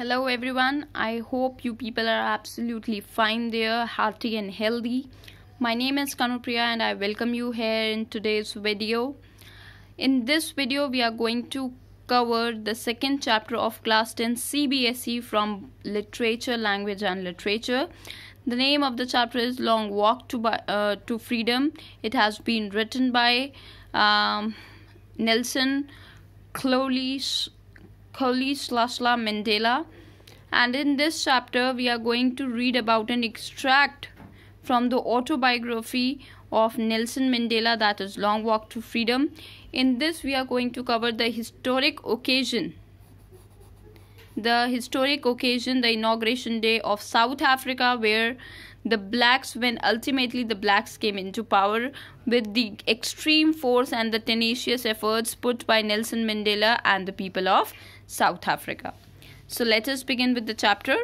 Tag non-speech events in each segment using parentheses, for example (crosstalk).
Hello everyone, I hope you people are absolutely fine there, hearty and healthy. My name is Kanupriya and I welcome you here in today's video. In this video, we are going to cover the second chapter of class 10 CBSE from Literature, Language and Literature. The name of the chapter is Long Walk to, uh, to Freedom. It has been written by um, Nelson Clowley Koli Mandela. And in this chapter, we are going to read about an extract from the autobiography of Nelson Mandela, that is Long Walk to Freedom. In this, we are going to cover the historic occasion. The historic occasion, the inauguration day of South Africa, where the blacks, when ultimately the blacks came into power with the extreme force and the tenacious efforts put by Nelson Mandela and the people of South Africa. So let us begin with the chapter.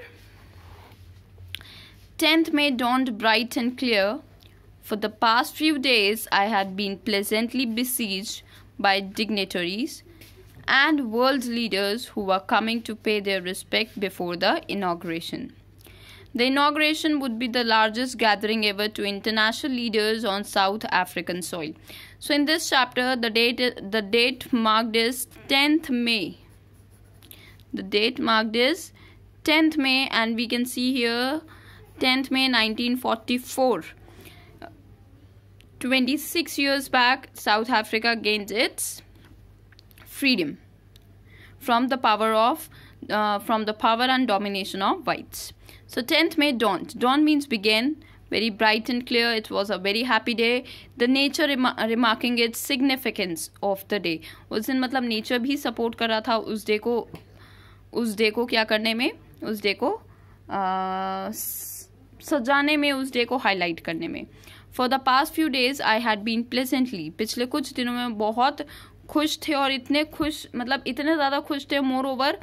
10th May dawned bright and clear. For the past few days, I had been pleasantly besieged by dignitaries and world leaders who were coming to pay their respect before the inauguration. The inauguration would be the largest gathering ever to international leaders on South African soil. So in this chapter, the date the date marked is 10th May the date marked is 10th May and we can see here 10th May 1944. 26 years back, South Africa gained its freedom from the power of uh, from the power and domination of whites. So 10th May dawned. Dawn means begin. Very bright and clear. It was a very happy day. The nature remarking its significance of the day. उस दिन मतलब nature भी support कर रहा था उस day को उस डे को क्या करने में उस डे को आ, सजाने में उस डे को हाईलाइट करने में for the past few days I had been pleasantly पिछले कुछ दिनों में बहुत खुश थे और इतने खुश मतलब इतने ज़्यादा खुश थे मोर ओवर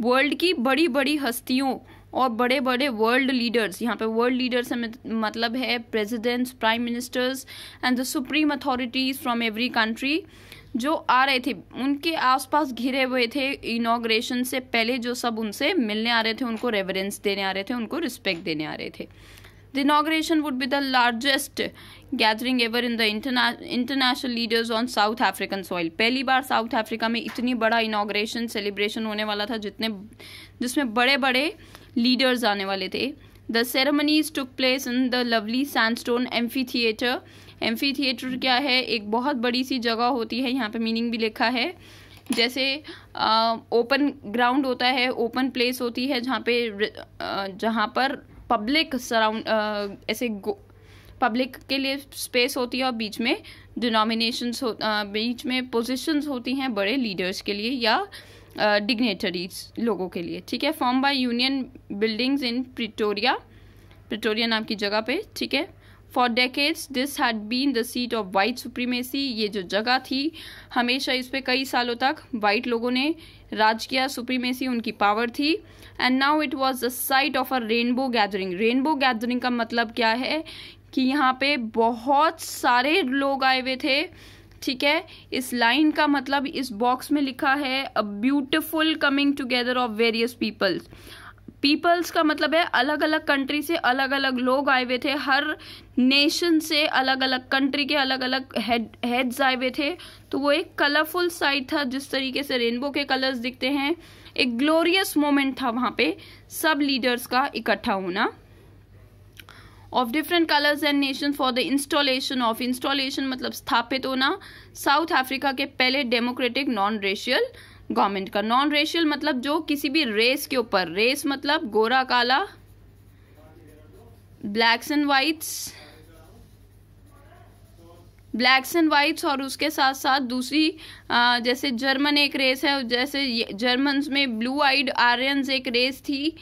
वर्ल्ड की बड़ी बड़ी हस्तियों और बड़े बड़े वर्ल्ड लीडर्स यहाँ पे वर्ल्ड लीडर्स मतलब है presidents prime ministers and the supreme authorities from every country जो आ रहे थे उनके आसपास घिरे हुए थे इनाग्रेशन से पहले जो सब उनसे मिलने आ रहे थे उनको रेवरेंस देने आ रहे थे उनको रिस्पेक्ट देने आ रहे थे the inauguration would be the largest gathering ever in the international leaders on South African soil पहली बार साउथ अफ्रीका में इतनी बड़ा इनाग्रेशन सेलिब्रेशन होने वाला था जितने जिसमें बड़े बड़े लीडर्स आने वाले थे the ceremonies took place in the lovely sandstone amphitheatre amphitheatre क्या है एक बहुत बड़ी सी जगह होती है यहाँ पे मीनिंग भी लिखा है जैसे ओपन ग्राउंड होता है ओपन प्लेस होती है जहाँ पे जहाँ पर पब्लिक सराउंड ऐसे पब्लिक के लिए स्पेस होती है और बीच में डिनोमिनेशंस हो बीच में पोजीशंस होती हैं बड़े लीडर्स के लिए या डिग्नेटरीज लोगों के लिए ठीक है form by Union Buildings in Pretoria Pretoria नाम की जगह पे ठीक है for decades this had been the seat of white supremacy ये जो जगह थी हमेशा इस पर कई सालों तक वाइट लोगों ने राज किया सुप्रीमेसी उनकी पावर थी and now it was the site of a rainbow gathering rainbow gathering का मतलब क्या है कि यहाँ पे बहुत सारे लोग आए हुए थे ठीक है इस लाइन का मतलब इस बॉक्स में लिखा है a beautiful coming together of various peoples peoples का मतलब है अलग अलग कंट्री से अलग अलग लोग आए हुए थे हर नेशन से अलग अलग कंट्री के अलग अलग हेड हेड्स आए हुए थे तो वो एक कलरफुल साइट था जिस तरीके से रेनबो के कलर्स दिखते हैं एक ग्लोरियस मोमेंट था वहाँ पे सब लीडर्स का इकट्ठा होना of different colours and nation for the installation of installation मतलब स्थापित होना साउथ अफ्रीका के पहले डेमोक्रेटिक नॉन रेशियल गवर्नमेंट का नॉन रेशियल मतलब जो किसी भी रेस के ऊपर रेस मतलब गोरा काला blacks and whites blacks and whites और उसके साथ साथ दूसरी जैसे जर्मन एक रेस है जैसे जर्मन में ब्लू आइड आर्यंस एक रेस थी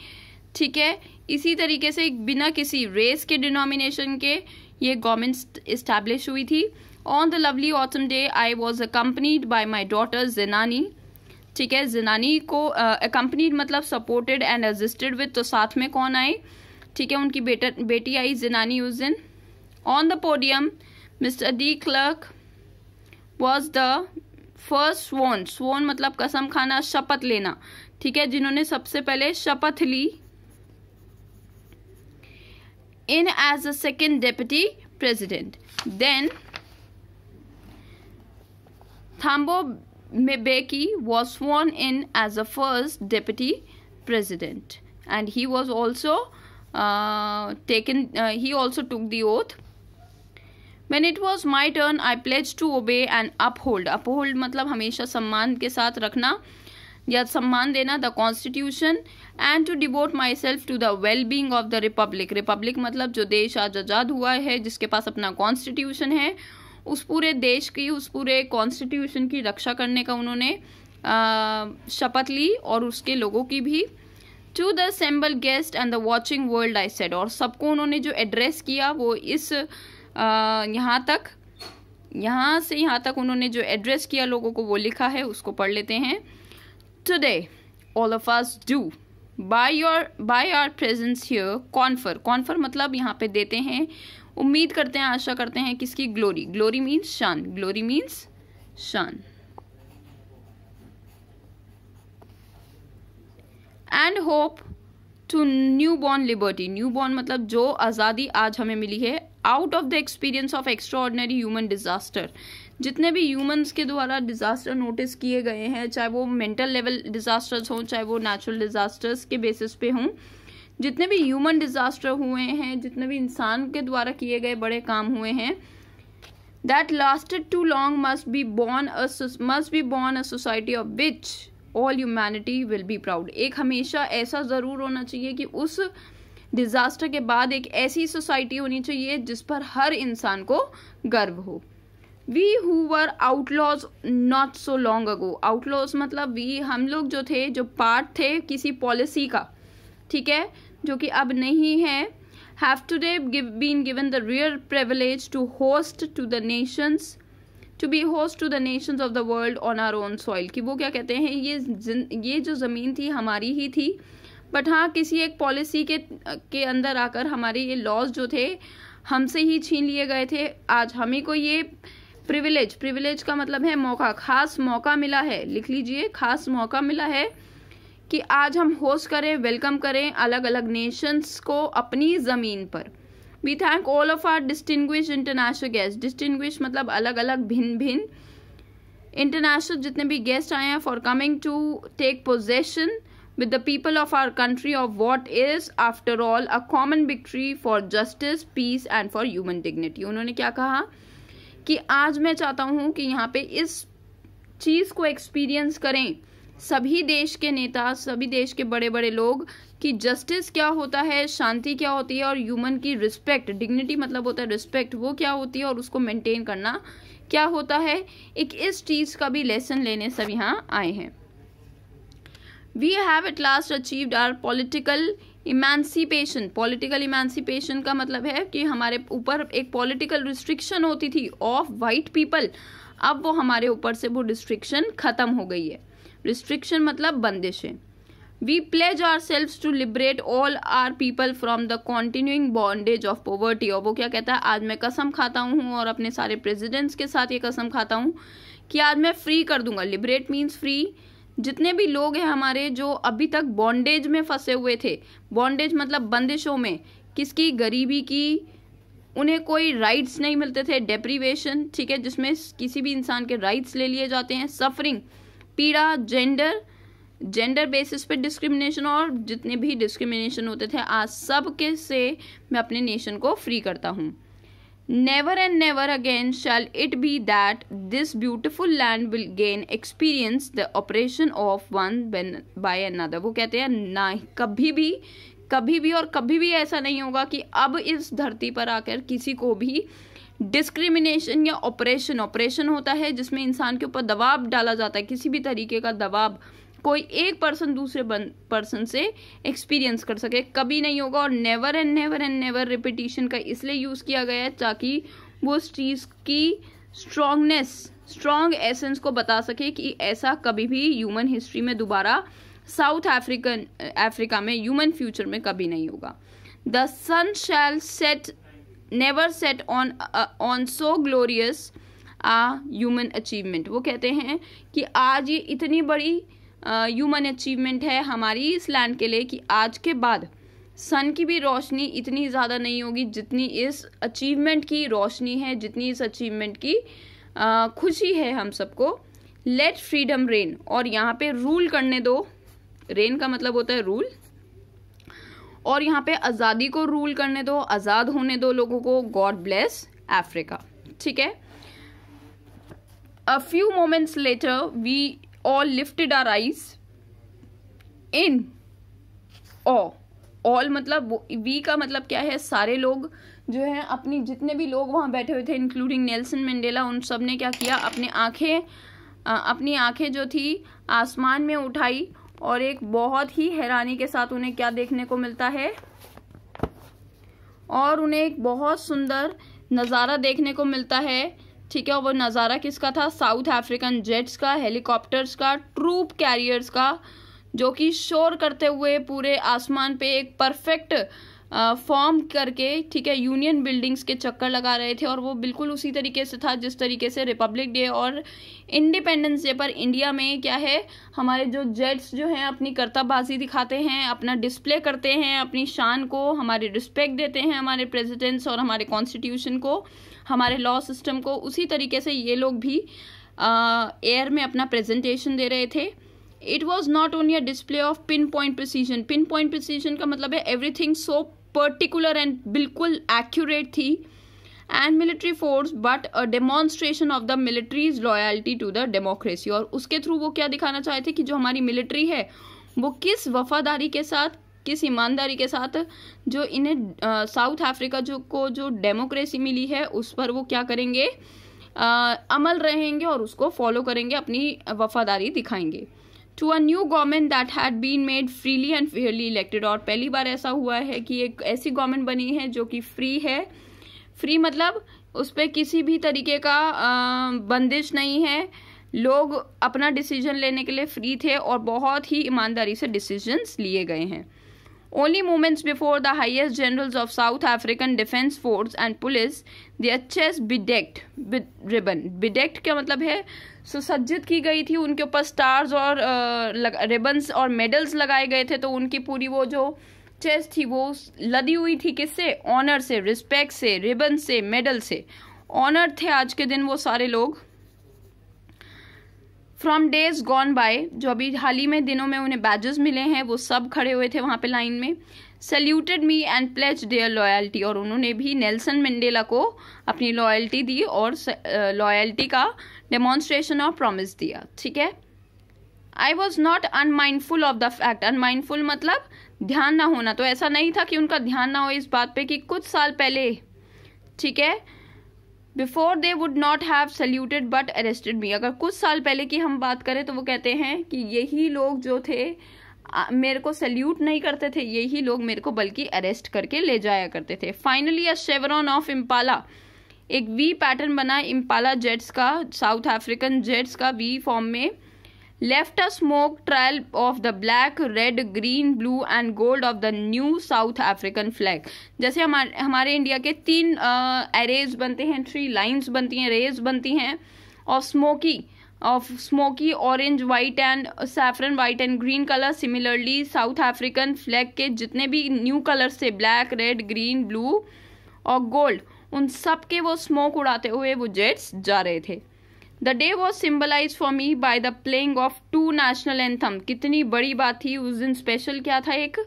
ठीक है इसी तरीके से बिना किसी रेस के डिनोमिनेशन के ये गवर्नमेंट इस्टेब्लिश हुई थी on the lovely autumn day I was a companied by my daughter Janani ठीक है जिनानी को कंपनी मतलब सपोर्टेड एंड असिस्टेड विद तो साथ में कौन आए ठीक है उनकी बेटा बेटी आई जिनानी उस दिन on the podium Mister de Klerk was the first sworn sworn मतलब कसम खाना शपथ लेना ठीक है जिन्होंने सबसे पहले शपथ ली in as a second deputy president then Thabo Mbeki was sworn in as the first deputy president and he was also uh, taken uh, he also took the oath when it was my turn i pledged to obey and uphold uphold मतलब हमेशा सम्मान के साथ रखना या सम्मान देना the constitution and to devote myself to the well-being of the republic. Republic republic मतलब जो देश आज आज़ाद हुआ है जिसके पास अपना कॉन्स्टिट्यूशन है उस पूरे देश की उस पूरे कॉन्स्टिट्यूशन की रक्षा करने का उन्होंने शपथ ली और उसके लोगों की भी to the assembled guest and the watching world I said और सबको उन्होंने जो एड्रेस किया वो इस यहाँ तक यहाँ से यहाँ तक उन्होंने जो एड्रेस किया लोगों को वो लिखा है उसको पढ़ लेते हैं today all of us do by your by our presence here confer confer मतलब यहाँ पे देते हैं उम्मीद करते हैं आशा करते हैं किसकी ग्लोरी ग्लोरी मीन्स शान ग्लोरी मीन्स शान and hope to new born liberty new born मतलब जो आज़ादी आज हमें मिली है out of the experience of extraordinary human disaster जितने भी ह्यूमंस के द्वारा डिज़ास्टर नोटिस किए गए हैं चाहे वो मेंटल लेवल डिज़ास्टर्स हों चाहे वो नेचुरल डिज़ास्टर्स के बेसिस पे हों जितने भी ह्यूमन डिज़ास्टर हुए हैं जितने भी इंसान के द्वारा किए गए बड़े काम हुए हैं that lasted too long must be born must be born a society of which all humanity will be proud एक हमेशा ऐसा ज़रूर होना चाहिए कि उस डिज़ास्टर के बाद एक ऐसी सोसाइटी होनी चाहिए जिस पर हर इंसान को गर्व हो we who were outlaws not so long ago outlaws मतलब वी हम लोग जो थे जो पार्ट थे किसी पॉलिसी का ठीक है जो कि अब नहीं है have today been given the rare privilege to host to the nations to be host to the nations of the world on our own soil कि वो क्या कहते हैं ये ये जो ज़मीन थी हमारी ही थी बट हाँ किसी एक पॉलिसी के के अंदर आकर हमारे ये लॉज जो थे हमसे ही छीन लिए गए थे आज हमें को ये प्रिविलेज प्रिविलेज का मतलब है मौका खास मौका मिला है लिख लीजिए खास मौका मिला है कि आज हम होस्ट करें वेलकम करें अलग अलग नेशंस को अपनी ज़मीन पर we thank all of our distinguish international guest distinguish मतलब अलग अलग भिन्न भिन्न इंटरनेशनल जितने भी गेस्ट आए हैं for coming to take possession with the people of our country of what is after all a common victory for justice peace and for human dignity उन्होंने क्या कहा कि आज मैं चाहता हूँ कि यहाँ पे इस चीज़ को एक्सपीरियंस करें सभी देश के नेता सभी देश के बड़े बड़े लोग कि जस्टिस क्या होता है शांति क्या होती है और ह्यूमन की रिस्पेक्ट डिग्निटी मतलब होता है रिस्पेक्ट वो क्या होती है और उसको मेंटेन करना क्या होता है एक इस चीज़ का भी लेसन लेने सब यहाँ आए हैं we have at last achieved our political emancipation political emancipation का मतलब है कि हमारे ऊपर एक पॉलिटिकल रिस्ट्रिक्शन होती थी ऑफ वाइट पीपल अब वो हमारे ऊपर से वो रिस्ट्रिक्शन ख़त्म हो गई है रिस्ट्रिक्शन मतलब बंदिशें we pledge ourselves to liberate all our people from the continuing bondage of poverty और वो क्या कहता है आज मैं कसम खाता हूँ और अपने सारे प्रेजिडेंट्स के साथ ये कसम खाता हूँ कि आज मैं फ्री कर दूंगा लिबरेट मीन्स फ्री जितने भी लोग हैं हमारे जो अभी तक बॉन्डेज में फंसे हुए थे बॉन्डेज मतलब बंदिशों में किसकी गरीबी की उन्हें कोई राइट्स नहीं मिलते थे डेप्रीवेशन ठीक है जिसमें किसी भी इंसान के राइट्स ले लिए जाते हैं सफरिंग पीड़ा जेंडर जेंडर बेसिस पे डिस्क्रिमिनेशन और जितने भी डिस्क्रिमिनेशन होते थे आज सब के से मैं अपने नेशन को फ्री करता हूँ never and never again shall it be that this beautiful land will gain experience the oppression of one by another वो कहते हैं ना कभी भी कभी भी और कभी भी ऐसा नहीं होगा कि अब इस धरती पर आकर किसी को भी डिस्क्रिमिनेशन या ऑपरेशन ऑपरेशन होता है जिसमें इंसान के ऊपर दबाव डाला जाता है किसी भी तरीके का दबाव कोई एक पर्सन दूसरे पर्सन से एक्सपीरियंस कर सके कभी नहीं होगा और never and never and never repetition का इसलिए यूज़ किया गया है ताकि वो उस चीज़ की स्ट्रांगनेस स्ट्रांग एसेंस को बता सके कि ऐसा कभी भी ह्यूमन हिस्ट्री में दोबारा साउथ अफ्रीकन अफ्रीका में ह्यूमन फ्यूचर में कभी नहीं होगा the sun shall set never set on on so glorious a human achievement वो कहते हैं कि आज ये इतनी बड़ी ह्यूमन uh, अचीवमेंट है हमारी इस लैंड के लिए कि आज के बाद सन की भी रोशनी इतनी ज़्यादा नहीं होगी जितनी इस अचीवमेंट की रोशनी है जितनी इस अचीवमेंट की आ, uh, खुशी है हम सबको लेट फ्रीडम रेन और यहाँ पे रूल करने दो रेन का मतलब होता है रूल और यहाँ पे आज़ादी को रूल करने दो आज़ाद होने दो लोगों को गॉड ब्लेस अफ्रीका ठीक है a few moments later we all lifted our eyes in awe all मतलब वी का मतलब क्या है सारे लोग जो है अपनी जितने भी लोग वहाँ बैठे हुए थे इंक्लूडिंग नेल्सन मंडेला उन सब ने क्या किया अपनी आँखें अपनी आँखें जो थी आसमान में उठाई और एक बहुत ही हैरानी के साथ उन्हें क्या देखने को मिलता है और उन्हें एक बहुत सुंदर नज़ारा देखने को मिलता है ठीक है वो नज़ारा किसका था साउथ अफ्रीकन जेट्स का हेलीकॉप्टर्स का ट्रूप कैरियर्स का जो कि शोर करते हुए पूरे आसमान पे एक परफेक्ट फॉर्म करके ठीक है यूनियन बिल्डिंग्स के चक्कर लगा रहे थे और वो बिल्कुल उसी तरीके से था जिस तरीके से रिपब्लिक डे और इंडिपेंडेंस डे पर इंडिया में क्या है हमारे जो जेट्स जो हैं अपनी कर्तबाजी दिखाते हैं अपना डिस्प्ले करते हैं अपनी शान को हमारे रिस्पेक्ट देते हैं हमारे प्रेजिडेंट्स और हमारे कॉन्स्टिट्यूशन को हमारे लॉ सिस्टम को उसी तरीके से ये लोग भी एयर में अपना प्रेजेंटेशन दे रहे थे it was not only a display of pinpoint precision pinpoint precision का मतलब है एवरीथिंग सो पर्टिकुलर एंड बिल्कुल एक्यूरेट थी and military force but a demonstration of the military's loyalty to the democracy और उसके through वो क्या दिखाना चाहते थे कि जो हमारी मिलिट्री है वो किस वफादारी के साथ किस ईमानदारी के साथ जो इन्हें साउथ अफ्रीका जो को जो डेमोक्रेसी मिली है उस पर वो क्या करेंगे आ, अमल रहेंगे और उसको फॉलो करेंगे अपनी वफादारी दिखाएंगे to a new government that had been made freely and fairly elected और पहली बार ऐसा हुआ है कि एक ऐसी गवर्नमेंट बनी है जो कि फ्री है फ्री मतलब उस पर किसी भी तरीके का बंदिश नहीं है लोग अपना डिसीजन लेने के लिए फ्री थे और बहुत ही ईमानदारी से डिसीजंस लिए गए हैं only moments before the highest generals of South African defence force and police their chests bedecked with ribbon bedecked क्या मतलब है सुसज्जित की गई थी उनके ऊपर स्टार्स और रिबन्स और मेडल्स लगाए गए थे तो उनकी पूरी वो जो चेस्ट थी वो लदी हुई थी किससे ऑनर से रिस्पेक्ट से रिबन से मेडल से ऑनर थे आज के दिन वो सारे लोग फ्रॉम डेज गॉन बाय जो अभी हाल ही में दिनों में उन्हें बैजेस मिले हैं वो सब खड़े हुए थे वहाँ पे लाइन में saluted me and pledge their loyalty और उन्होंने भी नेल्सन मंडेला को अपनी लॉयल्टी दी और लॉयल्टी का डेमोन्स्ट्रेशन ऑफ प्रोमिस दिया ठीक है I was not unmindful of the fact unmindful मतलब ध्यान ना होना तो ऐसा नहीं था कि उनका ध्यान ना हो इस बात पे कि कुछ साल पहले ठीक है before they would not have saluted but arrested me अगर कुछ साल पहले की हम बात करें तो वो कहते हैं कि यही लोग जो थे मेरे को सल्यूट नहीं करते थे यही लोग मेरे को बल्कि अरेस्ट करके ले जाया करते थे finally a chevron of impala एक वी पैटर्न बना इम्पाला जेट्स का साउथ अफ्रीकन जेट्स का वी फॉर्म में left a smoke trial of the black red green blue and gold of the new South African flag जैसे हमारे हमारे India के तीन एरेज बनते हैं थ्री लाइंस बनती हैं रेज बनती हैं और smoky of smoky orange white and saffron white and green colour similarly South African flag के जितने भी न्यू कलर्स थे ब्लैक रेड ग्रीन ब्लू और गोल्ड उन सब के वो स्मोक उड़ाते हुए वो जेट्स जा रहे थे the day was symbolize for me by the playing of two national anthem कितनी बड़ी बात थी उस दिन स्पेशल क्या था एक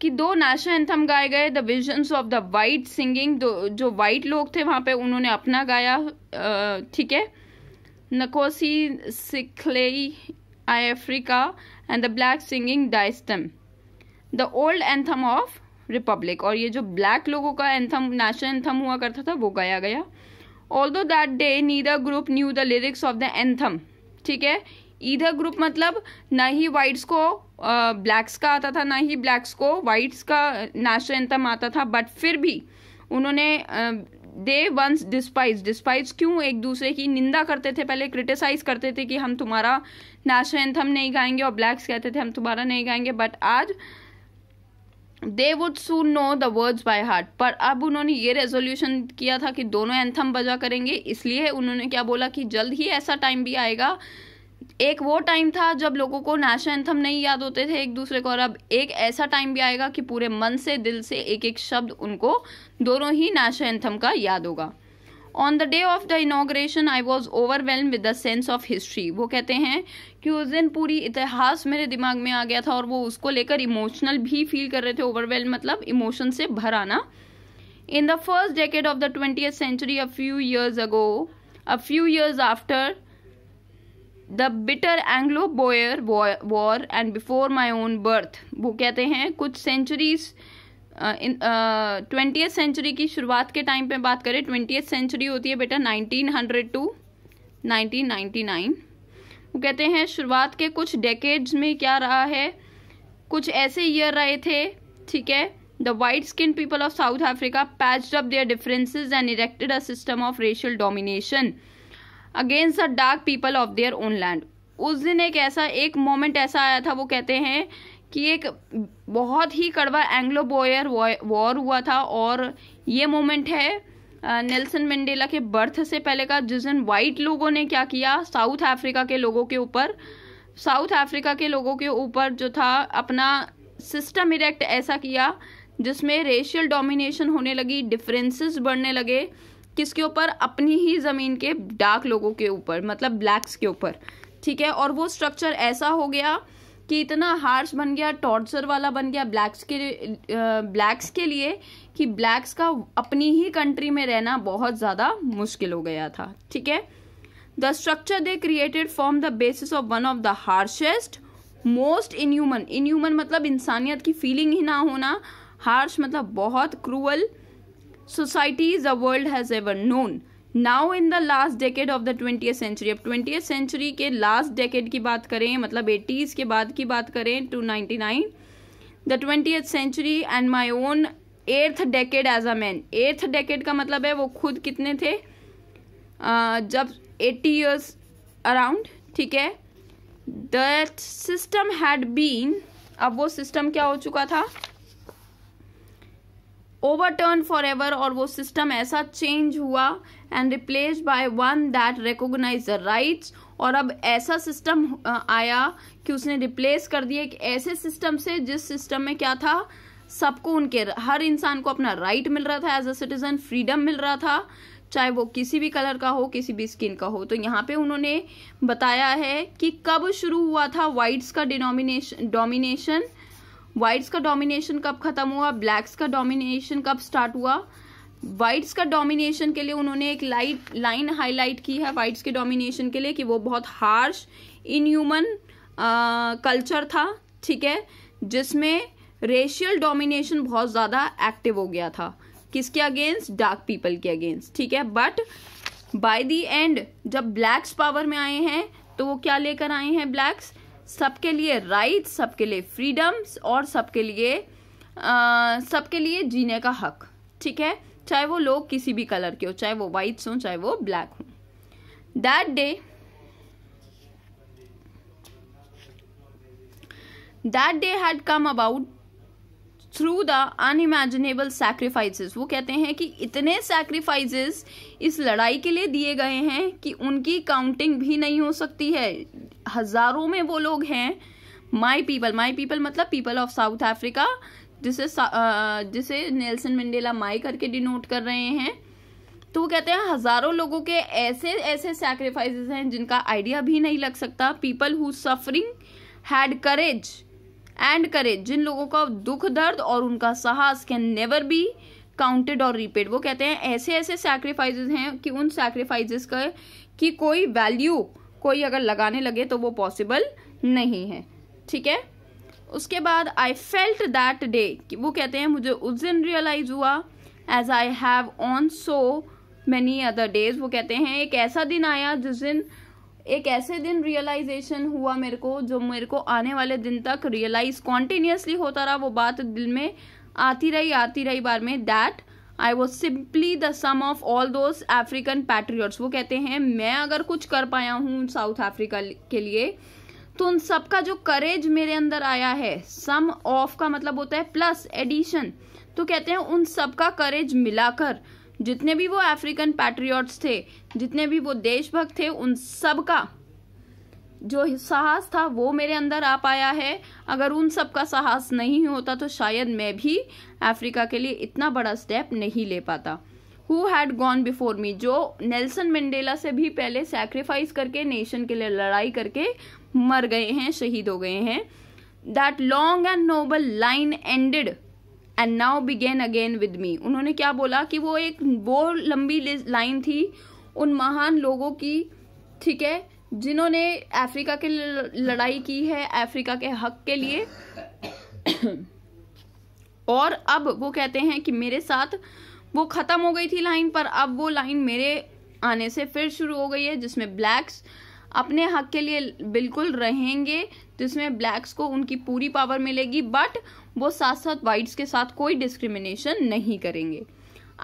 कि दो नेशनल एंथम गाए गए the visions of the white singing जो वाइट लोग थे वहाँ पे उन्होंने अपना गाया ठीक है Nkosi Sikelel' i Africa and the black singing Die Stem the old anthem of republic और ये जो ब्लैक लोगों का एंथम नेशनल एंथम हुआ करता था वो गाया गया although that day neither group knew the lyrics of the anthem ठीक है ईधर ग्रुप मतलब ना ही वाइट्स को ब्लैक्स uh, का आता था ना ही ब्लैक्स को वाइट्स का नेशनल एंथम आता था बट फिर भी उन्होंने दे वंस डिस्पाइज डिस्पाइज क्यों एक दूसरे की निंदा करते थे पहले क्रिटिसाइज करते थे कि हम तुम्हारा नेशनल एंथम नहीं गाएंगे और ब्लैक्स कहते थे हम तुम्हारा नहीं गाएंगे बट आज they would soon know the words by heart पर अब उन्होंने ये रेजोल्यूशन किया था कि दोनों एंथम बजा करेंगे इसलिए उन्होंने क्या बोला कि जल्द ही ऐसा टाइम भी आएगा एक वो टाइम था जब लोगों को नेशनल एंथम नहीं याद होते थे एक दूसरे को और अब एक ऐसा टाइम भी आएगा कि पूरे मन से दिल से एक एक शब्द उनको दोनों ही नेशनल एंथम का याद होगा on the day of the inauguration I was overwhelm with the sense of history वो कहते हैं कि उस दिन पूरी इतिहास मेरे दिमाग में आ गया था और वो उसको लेकर इमोशनल भी फील कर रहे थे ओवरवेलम मतलब इमोशन से भर आना in the first decade of the twenty century a few years ago a few years after the bitter Anglo Boer war and before my own birth वो कहते हैं कुछ सेंचुरीज़ इन ट्वेंटियथ सेंचुरी की शुरुआत के टाइम पे बात करें ट्वेंटी सेंचुरी होती है बेटा 1900 टू 1999 वो कहते हैं शुरुआत के कुछ डेकेड्स में क्या रहा है कुछ ऐसे ईयर रहे थे ठीक है the white skin people of South Africa patched up their differences and erected a system of racial domination against the dark people of their own land उस दिन एक ऐसा एक मोमेंट ऐसा आया था वो कहते हैं कि एक बहुत ही कड़वा एंग्लो बोयर वॉर हुआ था और ये मोमेंट है नेल्सन मंडेला के बर्थ से पहले का जिस दिन वाइट लोगों ने क्या किया साउथ अफ्रीका के लोगों के ऊपर साउथ अफ्रीका के लोगों के ऊपर जो था अपना सिस्टम इरेक्ट ऐसा किया जिसमें रेशियल डोमिनेशन होने लगी डिफरेंसेस बढ़ने लगे किसके ऊपर अपनी ही ज़मीन के डार्क लोगों के ऊपर मतलब ब्लैक्स के ऊपर ठीक है और वो स्ट्रक्चर ऐसा हो गया कि इतना हार्श बन गया टॉर्चर वाला बन गया ब्लैक्स के ब्लैक्स के लिए कि ब्लैक्स का अपनी ही कंट्री में रहना बहुत ज़्यादा मुश्किल हो गया था ठीक है the structure they created form the basis of one of the harshest most inhuman inhuman मतलब इंसानियत की फीलिंग ही ना होना हार्श मतलब बहुत cruel societies the world has ever known now in the last decade of the twenty century अब twenty century के last decade की बात करें मतलब एटीज़ के बाद की बात करें to ninety nine the twenty century and my own eighth decade as a man eighth decade का मतलब है वो खुद कितने थे uh, जब एट्टी ईयर्स अराउंड ठीक है दैट सिस्टम हैड बीन अब वो सिस्टम क्या हो चुका था ओवर टर्न फॉर एवर और वो सिस्टम ऐसा चेंज हुआ and replace by one that recognize the rights और अब ऐसा सिस्टम आया कि उसने रिप्लेस कर दिया एक ऐसे सिस्टम से जिस सिस्टम में क्या था सबको उनके हर इंसान को अपना राइट मिल रहा था एज अ सिटीजन फ्रीडम मिल रहा था चाहे वो किसी भी कलर का हो किसी भी स्किन का हो तो यहाँ पे उन्होंने बताया है कि कब शुरू हुआ था वाइट्स का डिनोमिनेशन डोमिनेशन वाइट्स का डोमिनेशन कब खत्म हुआ ब्लैक्स का डोमिनेशन कब स्टार्ट हुआ वाइट्स का डोमिनेशन के लिए उन्होंने एक लाइट लाइन हाईलाइट की है वाइट्स के डोमिनेशन के लिए कि वो बहुत हार्श इनह्यूमन कल्चर था ठीक है जिसमें रेशियल डोमिनेशन बहुत ज़्यादा एक्टिव हो गया था किसके अगेंस्ट डार्क पीपल के अगेंस्ट ठीक है बट बाय दी एंड जब ब्लैक्स पावर में आए हैं तो वो क्या लेकर आए हैं ब्लैक्स सबके लिए राइट सबके लिए फ्रीडम्स और सबके लिए सबके लिए जीने का हक ठीक है चाहे वो लोग किसी भी कलर के हो चाहे वो वाइट्स हों चाहे वो ब्लैक हों that day that day had come about through the unimaginable sacrifices वो कहते हैं कि इतने सैक्रीफाइसेस इस लड़ाई के लिए दिए गए हैं कि उनकी काउंटिंग भी नहीं हो सकती है हज़ारों में वो लोग हैं माई पीपल माई पीपल मतलब पीपल ऑफ साउथ अफ्रीका जिसे जिसे नेल्सन मंडेला माई करके डिनोट कर रहे हैं तो वो कहते हैं हजारों लोगों के ऐसे ऐसे सैक्रिफाइसेस हैं जिनका आइडिया भी नहीं लग सकता people who suffering had courage and courage जिन लोगों का दुख दर्द और उनका साहस कैन नेवर बी काउंटेड और रिपेड वो कहते हैं ऐसे ऐसे सैक्रिफाइसेस हैं कि उन सैक्रिफाइसेस का की कोई वैल्यू कोई अगर लगाने लगे तो वो पॉसिबल नहीं है ठीक है उसके बाद आई फेल्ट दैट डे वो कहते हैं मुझे उस दिन रियलाइज़ हुआ as I have on so many other days वो कहते हैं एक ऐसा दिन आया जिस दिन एक ऐसे दिन रियलाइजेशन हुआ मेरे को जो मेरे को आने वाले दिन तक रियलाइज कॉन्टिन्यूसली होता रहा वो बात दिल में आती रही आती रही बार में that I was simply the sum of all those African patriots वो कहते हैं मैं अगर कुछ कर पाया हूँ साउथ अफ्रीका के लिए तो उन सब का जो करेज मेरे अंदर आया है सम ऑफ का मतलब होता है प्लस एडिशन तो कहते हैं उन सब का करेज मिलाकर जितने भी वो अफ्रीकन पैट्रियट्स थे जितने भी वो देशभक्त थे उन सब का जो साहस था वो मेरे अंदर आ पाया है अगर उन सब का साहस नहीं होता तो शायद मैं भी अफ्रीका के लिए इतना बड़ा स्टेप नहीं ले पाता who had gone before me जो नेल्सन मंडेला से भी पहले सेक्रीफाइस करके नेशन के लिए लड़ाई करके मर गए हैं शहीद हो गए हैं that long and noble line ended and now began again with me उन्होंने क्या बोला कि वो एक वो लंबी लाइन थी उन महान लोगों की ठीक है जिन्होंने अफ्रीका के लड़ाई की है अफ्रीका के हक के लिए (coughs) और अब वो कहते हैं कि मेरे साथ वो ख़त्म हो गई थी लाइन पर अब वो लाइन मेरे आने से फिर शुरू हो गई है जिसमें ब्लैक्स अपने हक के लिए बिल्कुल रहेंगे तो इसमें ब्लैक्स को उनकी पूरी पावर मिलेगी बट वो साथ साथ वाइट्स के साथ कोई डिस्क्रिमिनेशन नहीं करेंगे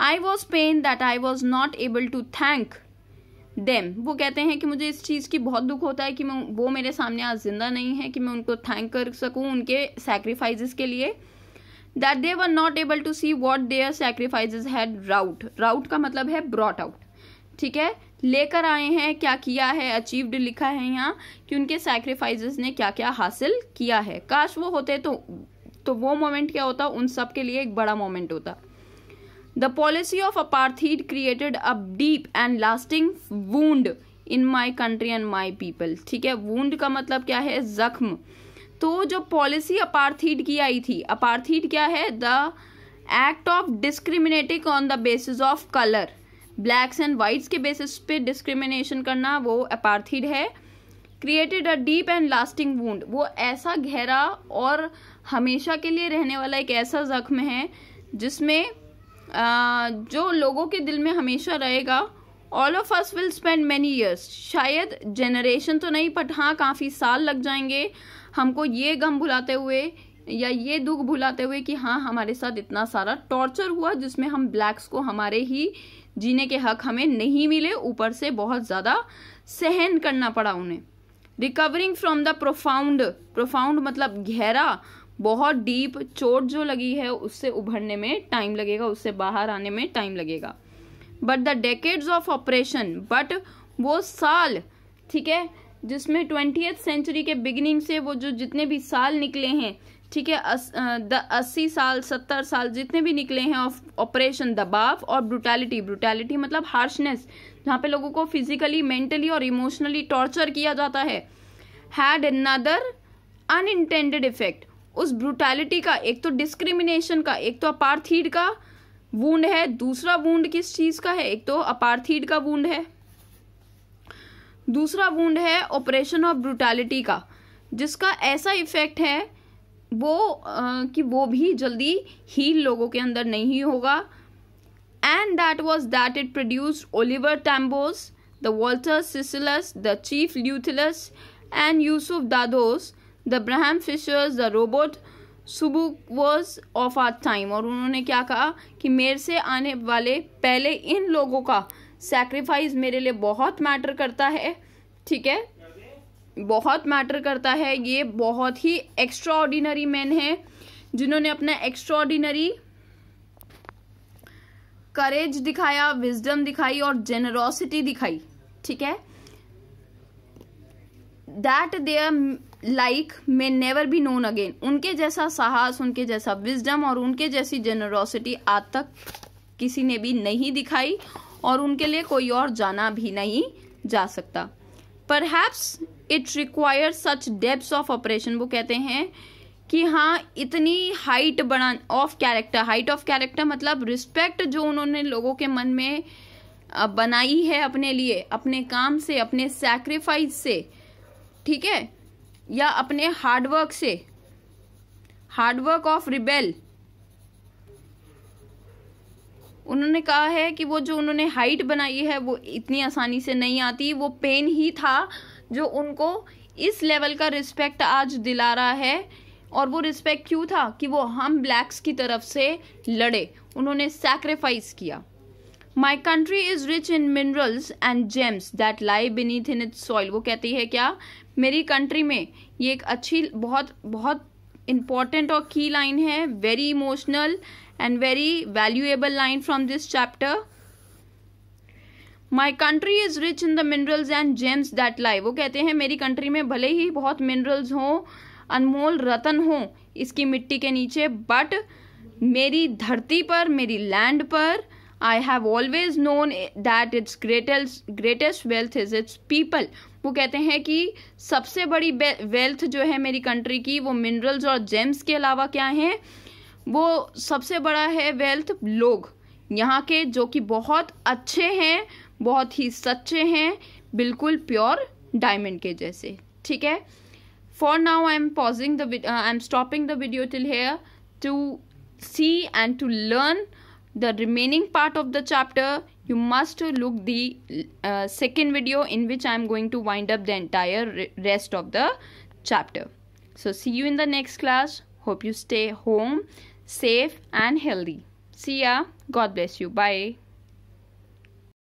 I was pain that I was not able to thank them वो कहते हैं कि मुझे इस चीज़ की बहुत दुख होता है कि मैं वो मेरे सामने आज जिंदा नहीं है कि मैं उनको थैंक कर सकूँ उनके सेक्रीफाइजेस के लिए that they were not able to see what their sacrifices had wrought wrought का मतलब है ब्रॉट आउट ठीक है लेकर आए हैं क्या किया है अचीव्ड लिखा है यहाँ कि उनके सैक्रिफाइसेस ने क्या क्या हासिल किया है काश वो होते तो तो वो मोमेंट क्या होता उन सब के लिए एक बड़ा मोमेंट होता the policy of apartheid created a deep and lasting wound in my country and my people ठीक है वूंड का मतलब क्या है जख्म तो जो पॉलिसी अपार्थीड की आई थी अपार्थीड क्या है the act of discriminating on the basis of colour blacks and whites के बेसिस पे डिस्क्रिमिनेशन करना वो अपार्थिड है created a deep and lasting wound वो ऐसा गहरा और हमेशा के लिए रहने वाला एक ऐसा जख्म है जिसमें जो लोगों के दिल में हमेशा रहेगा all of us will spend many years शायद जनरेशन तो नहीं बट हाँ काफ़ी साल लग जाएंगे हमको ये गम भुलाते हुए या ये दुख भुलाते हुए कि हाँ हमारे साथ इतना सारा टॉर्चर हुआ जिसमें हम ब्लैक्स को हमारे ही जीने के हक हमें नहीं मिले ऊपर से बहुत ज़्यादा सहन करना पड़ा उन्हें recovering from the profound profound मतलब गहरा बहुत डीप चोट जो लगी है उससे उभरने में टाइम लगेगा उससे बाहर आने में टाइम लगेगा but the decades of oppression but वो साल ठीक है जिसमें ट्वेंटी सेंचुरी के बिगिनिंग से वो जो जितने भी साल निकले हैं ठीक है अस्सी साल सत्तर साल जितने भी निकले हैं ऑफ ऑपरेशन दबाव और ब्रुटैलिटी ब्रुटैलिटी मतलब हार्शनेस जहाँ पे लोगों को फिजिकली मेंटली और इमोशनली टॉर्चर किया जाता है हैड अन अनइंटेंडेड इफेक्ट उस ब्रुटैलिटी का एक तो डिस्क्रिमिनेशन का एक तो अपार्थीड का वूंड है दूसरा वूंड किस चीज़ का है एक तो अपार्थीड का वूंड है दूसरा वूंड है ऑपरेशन ऑफ ब्रुटैलिटी का जिसका ऐसा इफेक्ट है वो आ, कि वो भी जल्दी ही लोगों के अंदर नहीं होगा and that was that it produce Oliver Tambos the Walter Sisulus the chief Luthulis and Yusuf Dadoos the Bram Fischers the Robert Sobukwe was of our time और उन्होंने क्या कहा कि मेरे से आने वाले पहले इन लोगों का सेक्रीफाइस मेरे लिए बहुत मैटर करता है ठीक है बहुत मैटर करता है ये बहुत ही एक्स्ट्रा ऑर्डिनरी मैन है जिन्होंने अपना एक्स्ट्रा ऑर्डिनरी करेज दिखाया विजडम दिखाई और जेनरोसिटी दिखाई ठीक है that are like may never be known again उनके जैसा साहस उनके जैसा विजडम और उनके जैसी जेनरोसिटी आज तक किसी ने भी नहीं दिखाई और उनके लिए कोई और जाना भी नहीं जा सकता पर perhaps it require such depths of operation वो कहते हैं कि हाँ इतनी हाइट बना of character height of character मतलब रिस्पेक्ट जो उन्होंने लोगों के मन में बनाई है अपने लिए अपने काम से अपने सेक्रीफाइस से ठीक है या अपने हार्डवर्क से हार्डवर्क ऑफ रिबेल उन्होंने कहा है कि वो जो उन्होंने हाइट बनाई है वो इतनी आसानी से नहीं आती वो पेन ही था जो उनको इस लेवल का रिस्पेक्ट आज दिला रहा है और वो रिस्पेक्ट क्यों था कि वो हम ब्लैक्स की तरफ से लड़े उन्होंने सैक्रिफाइस किया my country is rich in minerals and gems that lie beneath in its soil वो कहती है क्या मेरी कंट्री में ये एक अच्छी बहुत बहुत इम्पॉर्टेंट और की लाइन है very emotional and very valuable line from this chapter my country is rich in the minerals and gems that lie वो कहते हैं मेरी कंट्री में भले ही बहुत मिनरल्स हों अनमोल रतन हों इसकी मिट्टी के नीचे बट मेरी धरती पर मेरी लैंड पर I have always known that its greatest greatest wealth is its people वो कहते हैं कि सबसे बड़ी वेल्थ जो है मेरी कंट्री की वो मिनरल्स और जेम्स के अलावा क्या हैं वो सबसे बड़ा है वेल्थ लोग यहाँ के जो कि बहुत अच्छे हैं बहुत ही सच्चे हैं बिल्कुल प्योर डायमंड के जैसे ठीक है for now I am pausing the I am stopping the video till here to see and to learn the remaining part of the chapter you must look the second video in which I am going to wind up the entire rest of the chapter so see you in the next class hope you stay home safe and healthy see ya God bless you bye